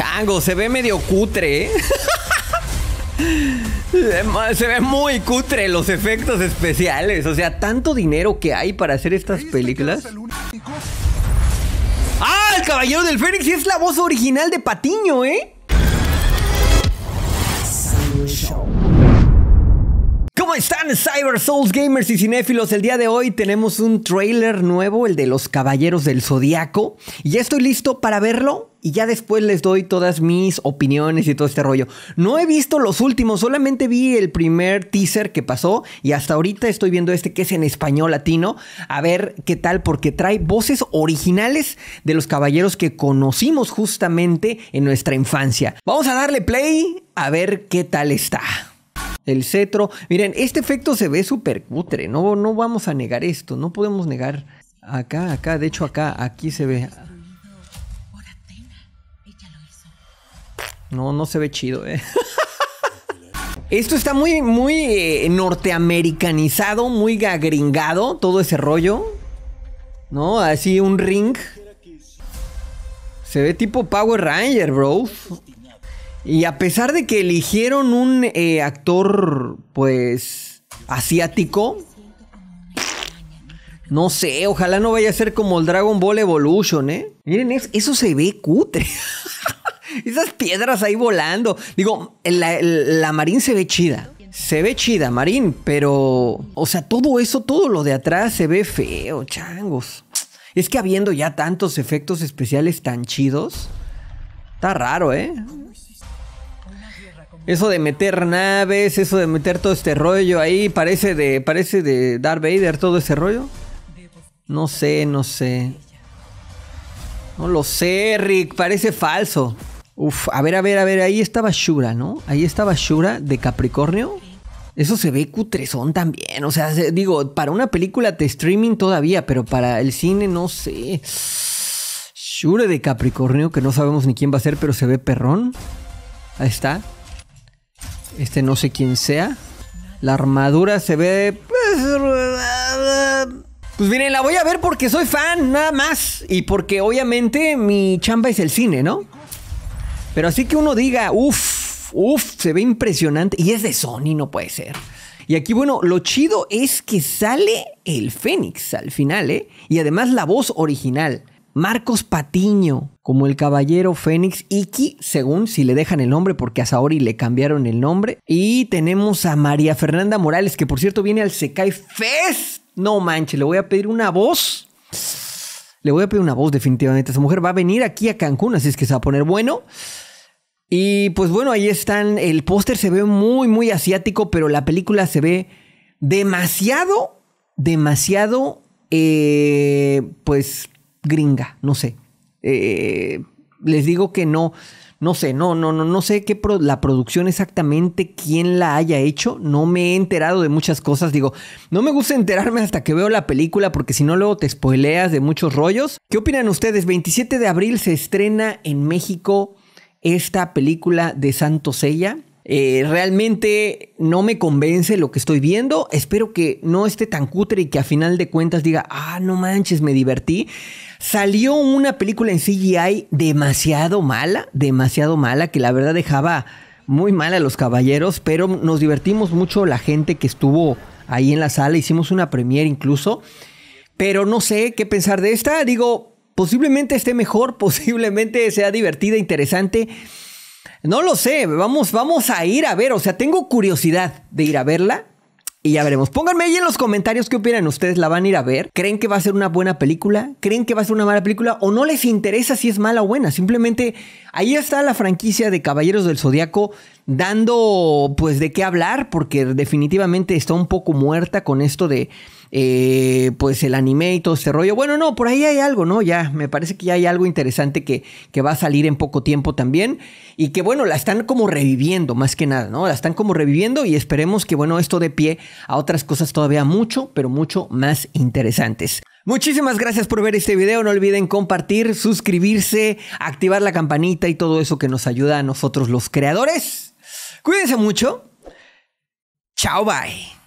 chango, se ve medio cutre. ¿eh? Se ve muy cutre los efectos especiales. O sea, tanto dinero que hay para hacer estas películas. ¡Ah! El Caballero del Fénix es la voz original de Patiño, ¿eh? Cyber Souls Gamers y Cinéfilos? El día de hoy tenemos un trailer nuevo, el de los Caballeros del Zodíaco Y ya estoy listo para verlo y ya después les doy todas mis opiniones y todo este rollo. No he visto los últimos, solamente vi el primer teaser que pasó y hasta ahorita estoy viendo este que es en español latino, a ver qué tal porque trae voces originales de los caballeros que conocimos justamente en nuestra infancia. Vamos a darle play a ver qué tal está el cetro. Miren, este efecto se ve súper cutre, no, no vamos a negar esto, no podemos negar acá, acá, de hecho acá, aquí se ve. No, no se ve chido, eh. Esto está muy, muy eh, norteamericanizado, muy gagringado, todo ese rollo. ¿No? Así un ring. Se ve tipo Power Ranger, bro. Y a pesar de que eligieron un eh, actor, pues, asiático, no sé, ojalá no vaya a ser como el Dragon Ball Evolution, ¿eh? Miren, eso se ve cutre. Esas piedras ahí volando. Digo, la, la Marín se ve chida. Se ve chida, Marín, pero... O sea, todo eso, todo lo de atrás se ve feo, changos. Es que habiendo ya tantos efectos especiales tan chidos, está raro, ¿eh? Eso de meter naves, eso de meter todo este rollo ahí, parece de, parece de Darth Vader todo ese rollo. No sé, no sé. No lo sé, Rick, parece falso. Uf, a ver, a ver, a ver, ahí estaba Shura, ¿no? Ahí estaba Shura de Capricornio. Eso se ve cutrezón también. O sea, digo, para una película de streaming todavía, pero para el cine no sé. Shure de Capricornio, que no sabemos ni quién va a ser, pero se ve perrón. Ahí está este no sé quién sea. La armadura se ve... Pues, pues miren, la voy a ver porque soy fan, nada más. Y porque obviamente mi chamba es el cine, ¿no? Pero así que uno diga, uff, uff, se ve impresionante. Y es de Sony, no puede ser. Y aquí, bueno, lo chido es que sale el Fénix al final, ¿eh? Y además la voz original. Marcos Patiño como el caballero Fénix Iki, según si le dejan el nombre, porque a Saori le cambiaron el nombre. Y tenemos a María Fernanda Morales, que por cierto viene al Sekai Fest. No manches, le voy a pedir una voz. Le voy a pedir una voz, definitivamente. Esa mujer va a venir aquí a Cancún, así es que se va a poner bueno. Y pues bueno, ahí están. El póster se ve muy, muy asiático, pero la película se ve demasiado, demasiado, eh, pues gringa, no sé. Eh, les digo que no, no sé, no, no, no, no sé qué la producción exactamente, quién la haya hecho. No me he enterado de muchas cosas. Digo, no me gusta enterarme hasta que veo la película porque si no luego te spoileas de muchos rollos. ¿Qué opinan ustedes? 27 de abril se estrena en México esta película de Santo Sella. Eh, realmente no me convence lo que estoy viendo. Espero que no esté tan cutre y que a final de cuentas diga, ah, no manches, me divertí. Salió una película en CGI demasiado mala, demasiado mala, que la verdad dejaba muy mal a los caballeros, pero nos divertimos mucho la gente que estuvo ahí en la sala. Hicimos una premiere incluso. Pero no sé qué pensar de esta. Digo, posiblemente esté mejor, posiblemente sea divertida, interesante. No lo sé, vamos, vamos a ir a ver, o sea, tengo curiosidad de ir a verla. Y ya veremos. Pónganme ahí en los comentarios qué opinan ustedes. ¿La van a ir a ver? ¿Creen que va a ser una buena película? ¿Creen que va a ser una mala película? ¿O no les interesa si es mala o buena? Simplemente ahí está la franquicia de Caballeros del Zodiaco dando pues de qué hablar porque definitivamente está un poco muerta con esto de eh, pues el anime y todo este rollo. Bueno, no, por ahí hay algo, ¿no? Ya, me parece que ya hay algo interesante que, que va a salir en poco tiempo también y que bueno, la están como reviviendo más que nada, ¿no? La están como reviviendo y esperemos que bueno, esto de pie a otras cosas todavía mucho, pero mucho más interesantes. Muchísimas gracias por ver este video. No olviden compartir, suscribirse, activar la campanita y todo eso que nos ayuda a nosotros los creadores. Cuídense mucho. Chao, bye.